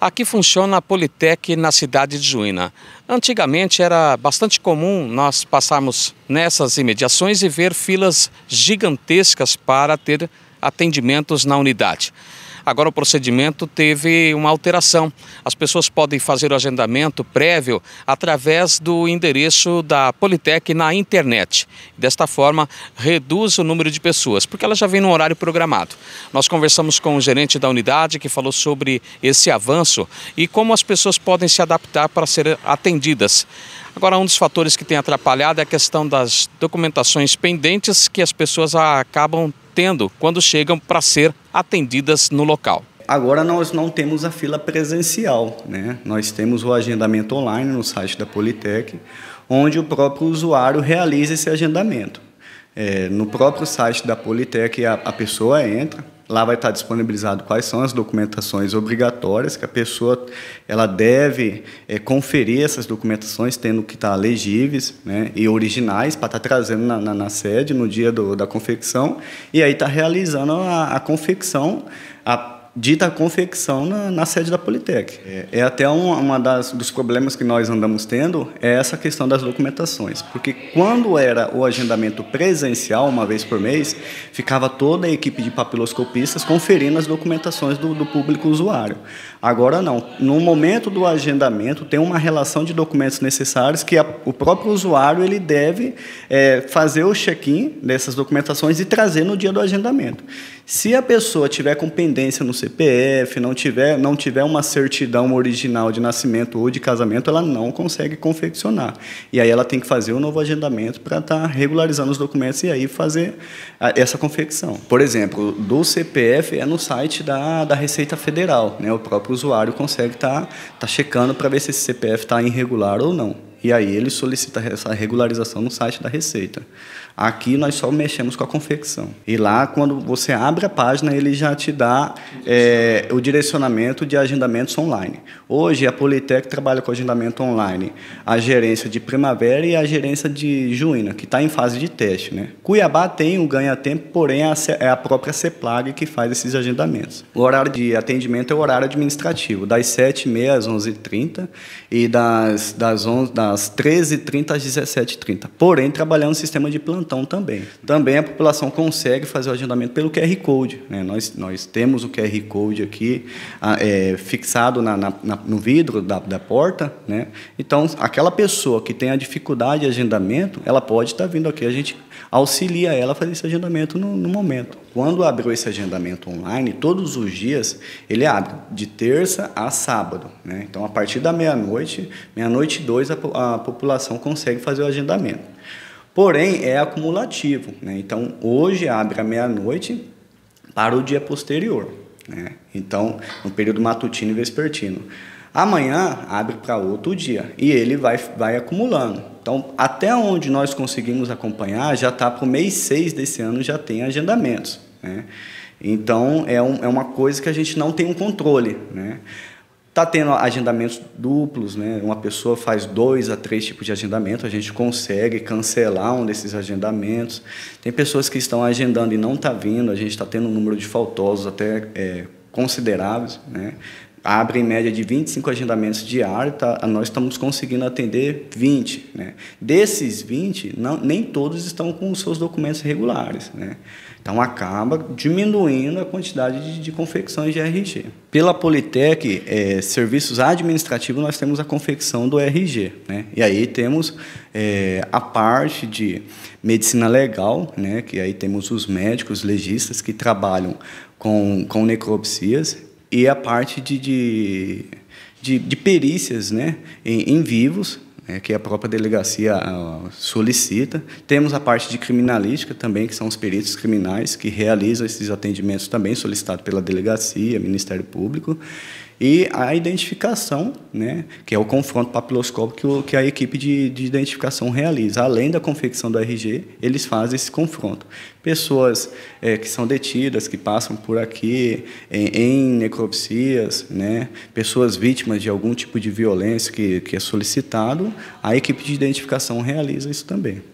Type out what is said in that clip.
Aqui funciona a Politec na cidade de Juína. Antigamente era bastante comum nós passarmos nessas imediações e ver filas gigantescas para ter atendimentos na unidade. Agora o procedimento teve uma alteração. As pessoas podem fazer o agendamento prévio através do endereço da Politec na internet. Desta forma, reduz o número de pessoas, porque ela já vem no horário programado. Nós conversamos com o gerente da unidade que falou sobre esse avanço e como as pessoas podem se adaptar para ser atendidas. Agora, um dos fatores que tem atrapalhado é a questão das documentações pendentes que as pessoas acabam tendo quando chegam para ser atendidas no local. Agora nós não temos a fila presencial, né? Nós temos o agendamento online no site da Politec, onde o próprio usuário realiza esse agendamento. É, no próprio site da Politec, a, a pessoa entra, Lá vai estar disponibilizado quais são as documentações obrigatórias que a pessoa ela deve é, conferir essas documentações, tendo que estar legíveis né, e originais para estar trazendo na, na, na sede no dia do, da confecção e aí está realizando a, a confecção, a dita confecção na, na sede da Politec. É, é até um uma das, dos problemas que nós andamos tendo, é essa questão das documentações, porque quando era o agendamento presencial, uma vez por mês, ficava toda a equipe de papiloscopistas conferindo as documentações do, do público usuário. Agora não, no momento do agendamento tem uma relação de documentos necessários que a, o próprio usuário ele deve é, fazer o check-in dessas documentações e trazer no dia do agendamento. Se a pessoa tiver com pendência no CPF, não tiver, não tiver uma certidão original de nascimento ou de casamento, ela não consegue confeccionar. E aí ela tem que fazer um novo agendamento para estar tá regularizando os documentos e aí fazer essa confecção. Por exemplo, do CPF é no site da, da Receita Federal. Né? O próprio usuário consegue estar tá, tá checando para ver se esse CPF está irregular ou não. E aí ele solicita essa regularização no site da Receita. Aqui nós só mexemos com a confecção. E lá, quando você abre a página, ele já te dá é, o direcionamento de agendamentos online. Hoje, a Politec trabalha com agendamento online. A gerência de primavera e a gerência de juína, que está em fase de teste. Né? Cuiabá tem o ganha-tempo, porém é a própria CEPLAG que faz esses agendamentos. O horário de atendimento é o horário administrativo, das 7h30 às 11h30 e das, das 11 das 13h30 às 17h30. Porém, trabalhando no sistema de plantão também. Também a população consegue fazer o agendamento pelo QR Code. Né? Nós, nós temos o QR Code aqui ah, é, fixado na, na, no vidro da, da porta. Né? Então, aquela pessoa que tem a dificuldade de agendamento, ela pode estar tá vindo aqui. A gente auxilia ela a fazer esse agendamento no, no momento. Quando abriu esse agendamento online, todos os dias ele abre de terça a sábado. Né? Então, a partir da meia-noite, meia-noite e dois, a, a população consegue fazer o agendamento. Porém, é acumulativo. Né? Então, hoje abre à meia-noite para o dia posterior. Né? Então, no período matutino e vespertino. Amanhã abre para outro dia e ele vai, vai acumulando. Então, até onde nós conseguimos acompanhar, já está para o mês 6 desse ano, já tem agendamentos. Né? Então, é, um, é uma coisa que a gente não tem um controle. Né? Está tendo agendamentos duplos, né? uma pessoa faz dois a três tipos de agendamento, a gente consegue cancelar um desses agendamentos. Tem pessoas que estão agendando e não está vindo, a gente está tendo um número de faltosos até é, consideráveis. Né? abre em média de 25 agendamentos diários, tá, nós estamos conseguindo atender 20. Né? Desses 20, não, nem todos estão com os seus documentos regulares. Né? Então acaba diminuindo a quantidade de, de confecções de RG. Pela Politec, é, serviços administrativos, nós temos a confecção do RG. Né? E aí temos é, a parte de medicina legal, né? que aí temos os médicos legistas que trabalham com, com necropsias e a parte de, de, de, de perícias né, em, em vivos, né, que a própria delegacia ah, solicita. Temos a parte de criminalística também, que são os peritos criminais que realizam esses atendimentos também, solicitados pela delegacia, Ministério Público e a identificação, né, que é o confronto papiloscópico que a equipe de, de, identificação realiza. Além da confecção do RG, eles fazem esse confronto. Pessoas é, que são detidas, que passam por aqui em, em, necropsias, né, pessoas vítimas de algum tipo de violência que, que é solicitado, a equipe de identificação realiza isso também.